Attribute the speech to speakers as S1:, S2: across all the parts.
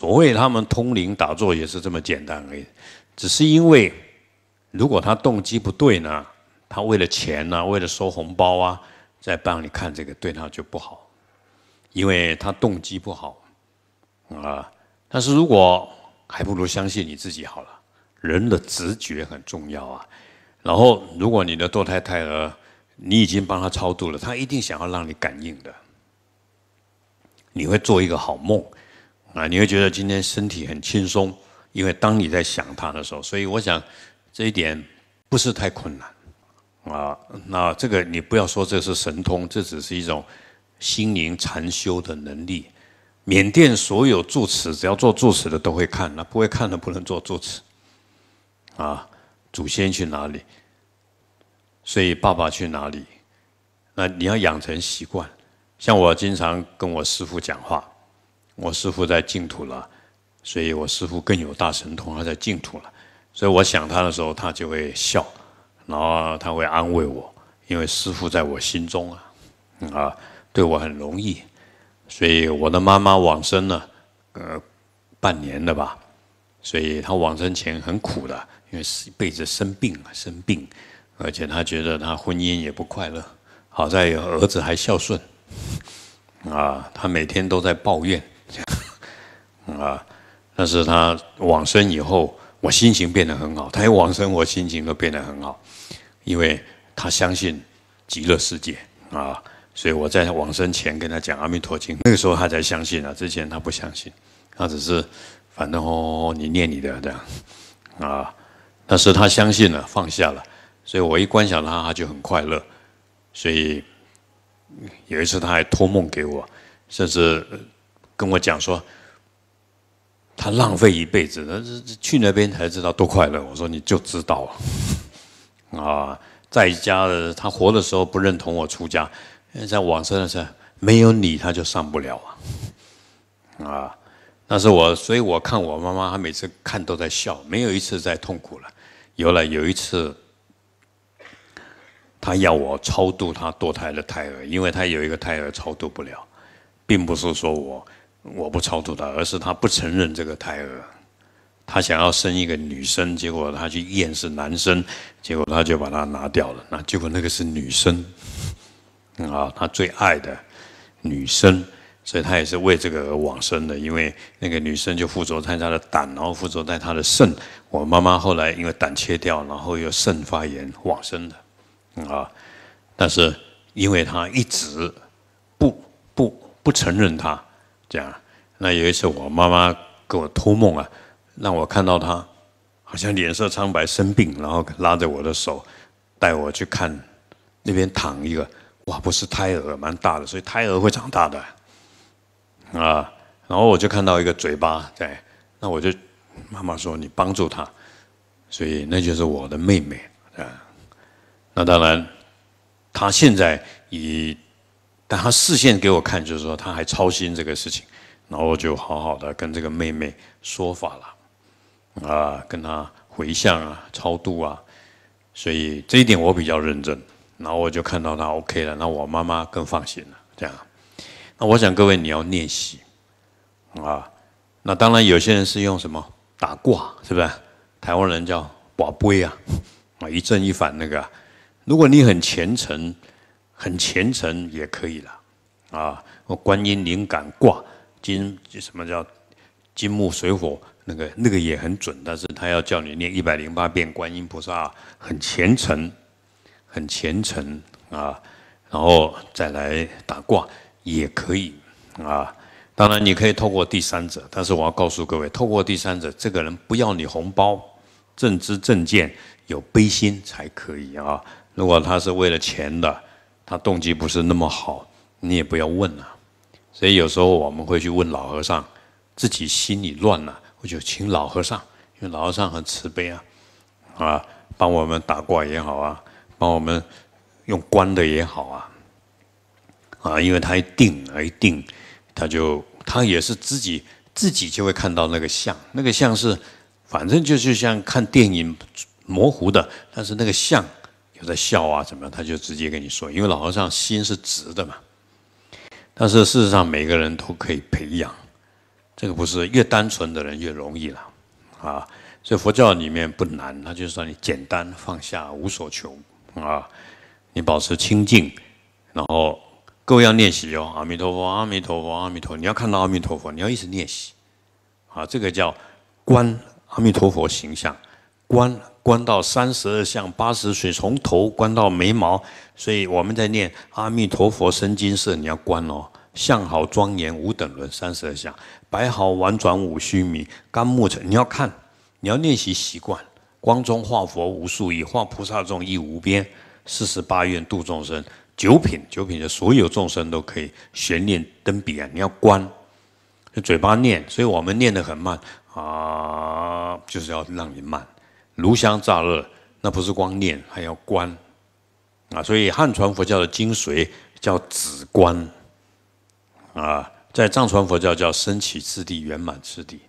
S1: 所谓他们通灵打坐也是这么简单而已，只是因为如果他动机不对呢，他为了钱呢，为了收红包啊，在帮你看这个，对他就不好，因为他动机不好啊。但是如果还不如相信你自己好了，人的直觉很重要啊。然后如果你的堕胎胎儿，你已经帮他超度了，他一定想要让你感应的，你会做一个好梦。啊，你会觉得今天身体很轻松，因为当你在想他的时候，所以我想这一点不是太困难啊。那这个你不要说这是神通，这只是一种心灵禅修的能力。缅甸所有住持只要做住持的都会看，那不会看的不能做住持啊。祖先去哪里？所以爸爸去哪里？那你要养成习惯，像我经常跟我师父讲话。我师父在净土了，所以我师父更有大神通，他在净土了，所以我想他的时候，他就会笑，然后他会安慰我，因为师父在我心中啊，啊，对我很容易。所以我的妈妈往生呢，呃，半年了吧，所以她往生前很苦的，因为一辈子生病啊，生病，而且她觉得她婚姻也不快乐，好在儿子还孝顺，啊，他每天都在抱怨。啊！但是他往生以后，我心情变得很好。他一往生，我心情都变得很好，因为他相信极乐世界啊。所以我在往生前跟他讲《阿弥陀经》，那个时候他才相信啊。之前他不相信，他只是反正哦，你念你的这样啊。但是他相信了，放下了。所以我一观想他，他就很快乐。所以有一次他还托梦给我，甚至跟我讲说。他浪费一辈子，他去那边才知道多快乐。我说你就知道啊，啊，在家的他活的时候不认同我出家，在往生的时候没有你他就上不了啊，啊，那是我，所以我看我妈妈，她每次看都在笑，没有一次在痛苦了。有了有一次，他要我超度他堕胎的胎儿，因为他有一个胎儿超度不了，并不是说我。我不超度他，而是他不承认这个胎儿，他想要生一个女生，结果他去验是男生，结果他就把他拿掉了。那结果那个是女生，啊，他最爱的女生，所以他也是为这个而往生的，因为那个女生就附着在他的胆，然后附着在他的肾。我妈妈后来因为胆切掉，然后又肾发炎往生的，啊，但是因为他一直不不不承认他。这样，那有一次我妈妈给我托梦啊，让我看到她好像脸色苍白生病，然后拉着我的手带我去看那边躺一个哇，不是胎儿蛮大的，所以胎儿会长大的啊。然后我就看到一个嘴巴在，那我就妈妈说你帮助她，所以那就是我的妹妹啊。那当然，她现在已。但他视线给我看，就是说他还操心这个事情，然后就好好的跟这个妹妹说法了，啊，跟他回向啊，超度啊，所以这一点我比较认真，然后我就看到他 OK 了，那我妈妈更放心了，这样。那我想各位你要练习啊，那当然有些人是用什么打卦，是不是？台湾人叫卦碑啊，啊，一正一反那个。如果你很虔诚。很虔诚也可以了，啊，观音灵感卦，金什么叫金木水火那个那个也很准，但是他要叫你念一百零八遍观音菩萨，很虔诚，很虔诚啊，然后再来打卦也可以啊，当然你可以透过第三者，但是我要告诉各位，透过第三者这个人不要你红包，正知正见，有悲心才可以啊，如果他是为了钱的。他动机不是那么好，你也不要问了。所以有时候我们会去问老和尚，自己心里乱了，我就请老和尚，因为老和尚很慈悲啊，啊，帮我们打卦也好啊，帮我们用观的也好啊，啊，因为他一定啊，一定，他就他也是自己自己就会看到那个像，那个像是反正就是像看电影模糊的，但是那个像。就在笑啊，怎么样？他就直接跟你说，因为老和尚心是直的嘛。但是事实上，每个人都可以培养，这个不是越单纯的人越容易了啊。所以佛教里面不难，他就是说你简单放下，无所求啊，你保持清净，然后各位要练习哦，阿弥陀佛，阿弥陀佛，阿弥陀佛，你要看到阿弥陀佛，你要一直练习啊，这个叫观阿弥陀佛形象，观。观到三十二相八十岁，从头观到眉毛，所以我们在念阿弥陀佛生金色，你要观哦，相好庄严五等轮三十二相，白毫婉转五须弥，干木尘，你要看，你要练习习惯，光中化佛无数，以化菩萨众亦无边，四十八愿度众生，九品九品的，所有众生都可以悬念登彼岸，你要观，嘴巴念，所以我们念的很慢啊，就是要让你慢。炉香乍热，那不是光念，还要观啊！所以汉传佛教的精髓叫止观啊，在藏传佛教叫升起次第、圆满次第，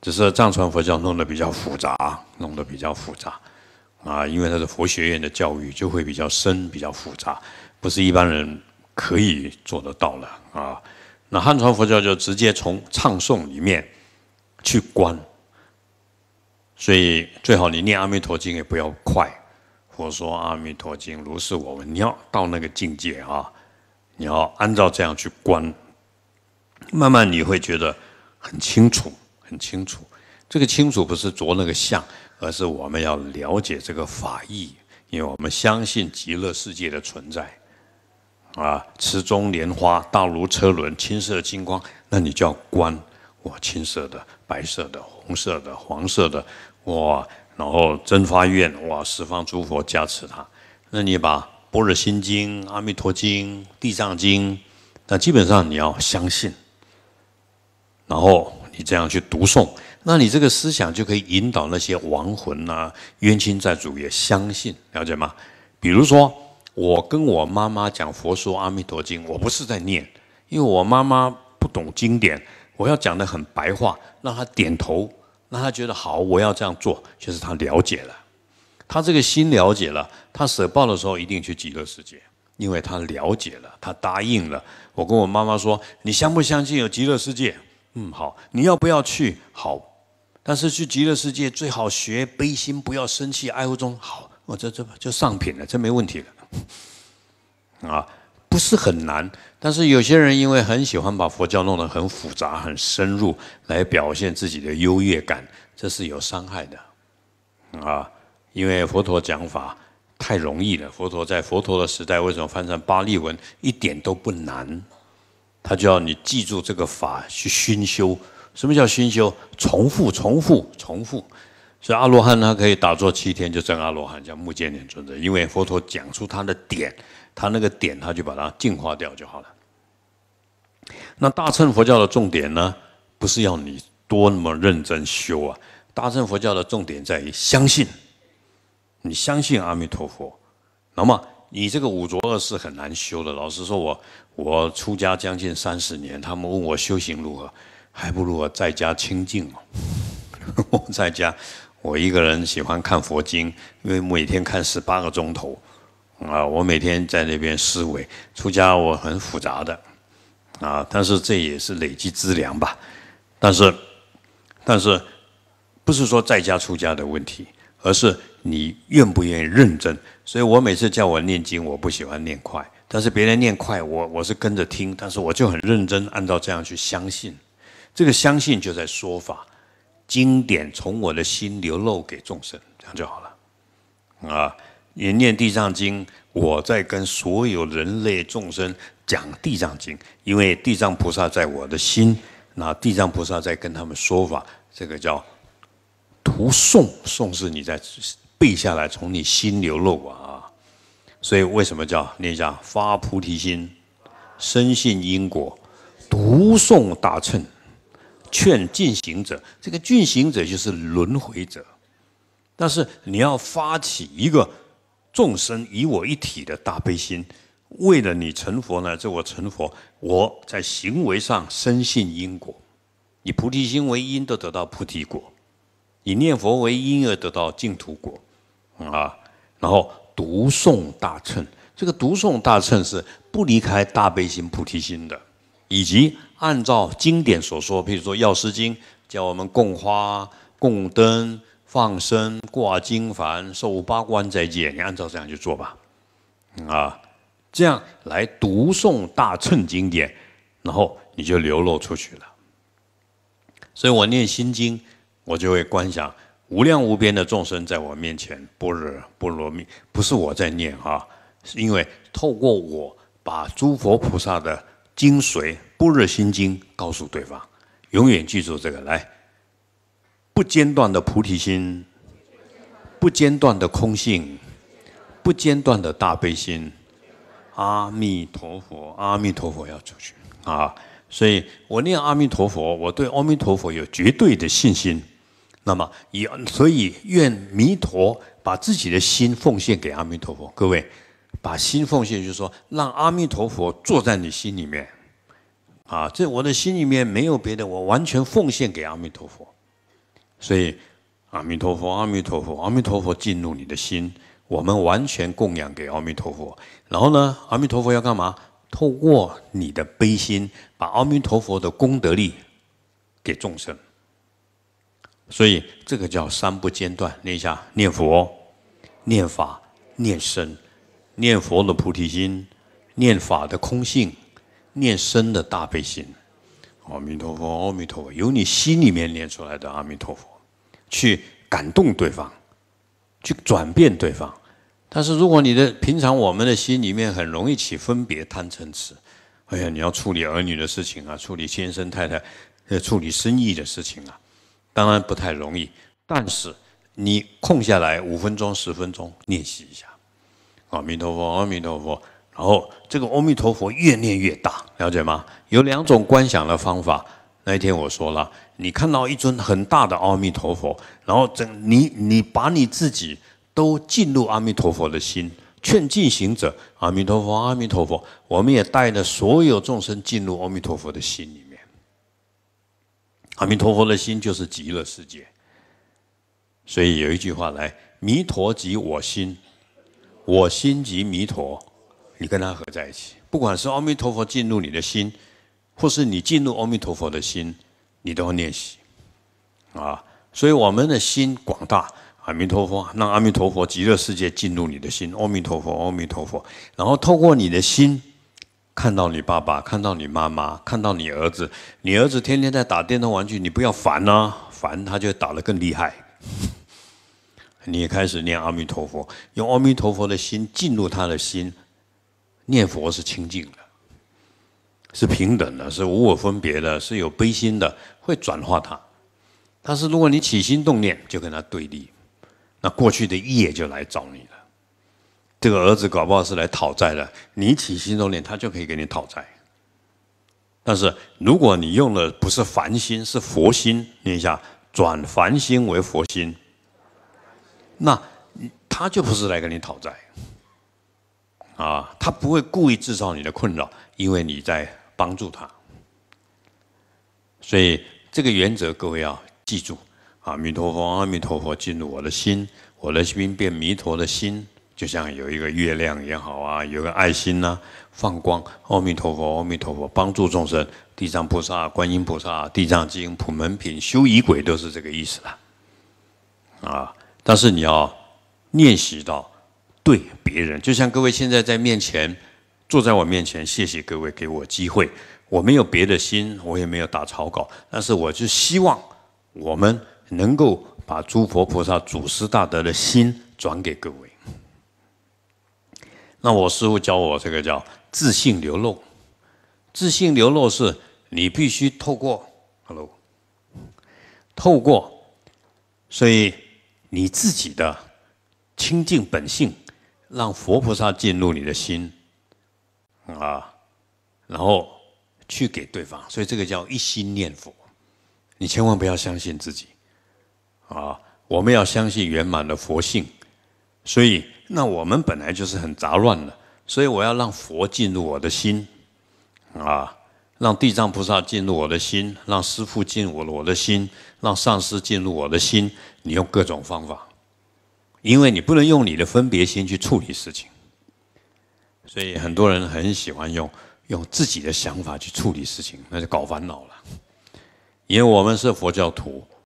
S1: 只是藏传佛教弄得比较复杂，弄得比较复杂啊，因为它是佛学院的教育，就会比较深、比较复杂，不是一般人可以做得到的啊。那汉传佛教就直接从唱诵里面去观。所以最好你念《阿弥陀经》也不要快。佛说：“阿弥陀经，如是我们，你要到那个境界啊！你要按照这样去观，慢慢你会觉得很清楚，很清楚。这个清楚不是着那个相，而是我们要了解这个法义。因为我们相信极乐世界的存在啊，池中莲花、大如车轮，青色金光。那你就要观哇，青色的、白色的、红色的、黄色的。”哇！然后真发愿，哇！十方诸佛加持他。那你把《般若心经》《阿弥陀经》《地藏经》，那基本上你要相信，然后你这样去读诵，那你这个思想就可以引导那些亡魂呐、冤亲债主也相信，了解吗？比如说，我跟我妈妈讲《佛说阿弥陀经》，我不是在念，因为我妈妈不懂经典，我要讲的很白话，让她点头。那他觉得好，我要这样做，就是他了解了，他这个心了解了，他舍报的时候一定去极乐世界，因为他了解了，他答应了。我跟我妈妈说：“你相不相信有极乐世界？嗯，好，你要不要去？好，但是去极乐世界最好学悲心，不要生气、爱恶中。好，我这这就上品了，这没问题了，啊。”是很难，但是有些人因为很喜欢把佛教弄得很复杂、很深入，来表现自己的优越感，这是有伤害的啊！因为佛陀讲法太容易了。佛陀在佛陀的时代，为什么翻成巴利文一点都不难？他就要你记住这个法去熏修。什么叫熏修？重复、重复、重复。所以阿罗汉他可以打坐七天就证阿罗汉，叫目犍连尊者。因为佛陀讲出他的点。他那个点，他就把它净化掉就好了。那大乘佛教的重点呢，不是要你多那么认真修啊。大乘佛教的重点在于相信，你相信阿弥陀佛。那么你这个五浊二世很难修的。老实说，我我出家将近三十年，他们问我修行如何，还不如我在家清净哦。我在家，我一个人喜欢看佛经，因为每天看十八个钟头。啊，我每天在那边思维出家，我很复杂的啊，但是这也是累积资粮吧。但是，但是不是说在家出家的问题，而是你愿不愿意认真。所以我每次叫我念经，我不喜欢念快，但是别人念快，我我是跟着听，但是我就很认真，按照这样去相信。这个相信就在说法经典从我的心流露给众生，这样就好了啊。你念《地藏经》，我在跟所有人类众生讲《地藏经》，因为地藏菩萨在我的心，那地藏菩萨在跟他们说法，这个叫读诵，诵是你在背下来，从你心流露啊。所以为什么叫念一下发菩提心，深信因果，读诵大乘，劝进行者。这个进行者就是轮回者，但是你要发起一个。众生与我一体的大悲心，为了你成佛呢？为我成佛，我在行为上深信因果，以菩提心为因，都得到菩提果；以念佛为因，而得到净土果。啊，然后读诵大乘，这个读诵大乘是不离开大悲心、菩提心的，以及按照经典所说，譬如说《药师经》，叫我们供花、供灯。放生、挂经幡、受八关斋戒，你按照这样去做吧，啊，这样来读诵大乘经典，然后你就流露出去了。所以我念心经，我就会观想无量无边的众生在我面前。般若波罗蜜，不是我在念啊，是因为透过我把诸佛菩萨的精髓《般若心经》告诉对方。永远记住这个来。不间断的菩提心，不间断的空性，不间断的大悲心，阿弥陀佛，阿弥陀佛要出去啊！所以我念阿弥陀佛，我对阿弥陀佛有绝对的信心。那么，以所以愿弥陀把自己的心奉献给阿弥陀佛。各位，把心奉献，就是说，让阿弥陀佛坐在你心里面啊！这我的心里面没有别的，我完全奉献给阿弥陀佛。所以，阿弥陀佛，阿弥陀佛，阿弥陀佛进入你的心，我们完全供养给阿弥陀佛。然后呢，阿弥陀佛要干嘛？透过你的悲心，把阿弥陀佛的功德力给众生。所以这个叫三不间断，念一下念佛、念法、念身，念佛的菩提心，念法的空性，念身的大悲心。阿弥陀佛，阿弥陀佛，由你心里面念出来的阿弥陀佛。去感动对方，去转变对方。但是如果你的平常我们的心里面很容易起分别、贪嗔痴，哎呀，你要处理儿女的事情啊，处理先生太太，呃，处理生意的事情啊，当然不太容易。但是你空下来五分钟、十分钟练习一下，阿弥陀佛，阿弥陀佛。然后这个阿弥陀佛越念越大，了解吗？有两种观想的方法。那一天我说了，你看到一尊很大的阿弥陀佛，然后整你你把你自己都进入阿弥陀佛的心，劝进行者阿弥陀佛阿弥陀佛，我们也带着所有众生进入阿弥陀佛的心里面。阿弥陀佛的心就是极乐世界，所以有一句话来：弥陀即我心，我心即弥陀，你跟他合在一起，不管是阿弥陀佛进入你的心。或是你进入阿弥陀佛的心，你都要练习啊！所以我们的心广大，阿弥陀佛，让阿弥陀佛极乐世界进入你的心。阿弥陀佛，阿弥陀佛。然后透过你的心，看到你爸爸，看到你妈妈，看到你儿子。你儿子天天在打电动玩具，你不要烦啊！烦他就打的更厉害。你也开始念阿弥陀佛，用阿弥陀佛的心进入他的心，念佛是清净的。是平等的，是无我分别的，是有悲心的，会转化它。但是如果你起心动念就跟他对立，那过去的业就来找你了。这个儿子搞不好是来讨债的，你起心动念，他就可以给你讨债。但是如果你用的不是凡心，是佛心，念一下转凡心为佛心，那他就不是来跟你讨债啊，他不会故意制造你的困扰，因为你在。帮助他，所以这个原则各位要记住。阿弥陀佛，阿弥陀佛，进入我的心，我的心变弥陀的心，就像有一个月亮也好啊，有个爱心呐，放光。阿弥陀佛，阿弥陀佛，帮助众生。地藏菩萨、观音菩萨、地藏经、普门品、修仪轨都是这个意思啦。啊，但是你要练习到对别人，就像各位现在在面前。坐在我面前，谢谢各位给我机会。我没有别的心，我也没有打草稿，但是我就希望我们能够把诸佛菩萨、祖师大德的心转给各位。那我师父教我这个叫“自信流露”，自信流露是你必须透过，透过，所以你自己的清净本性，让佛菩萨进入你的心。啊，然后去给对方，所以这个叫一心念佛。你千万不要相信自己啊！我们要相信圆满的佛性。所以，那我们本来就是很杂乱的，所以我要让佛进入我的心啊，让地藏菩萨进入我的心，让师父进入我的心，让上师进入我的心。你用各种方法，因为你不能用你的分别心去处理事情。所以很多人很喜欢用用自己的想法去处理事情，那就搞烦恼了。因为我们是佛教徒。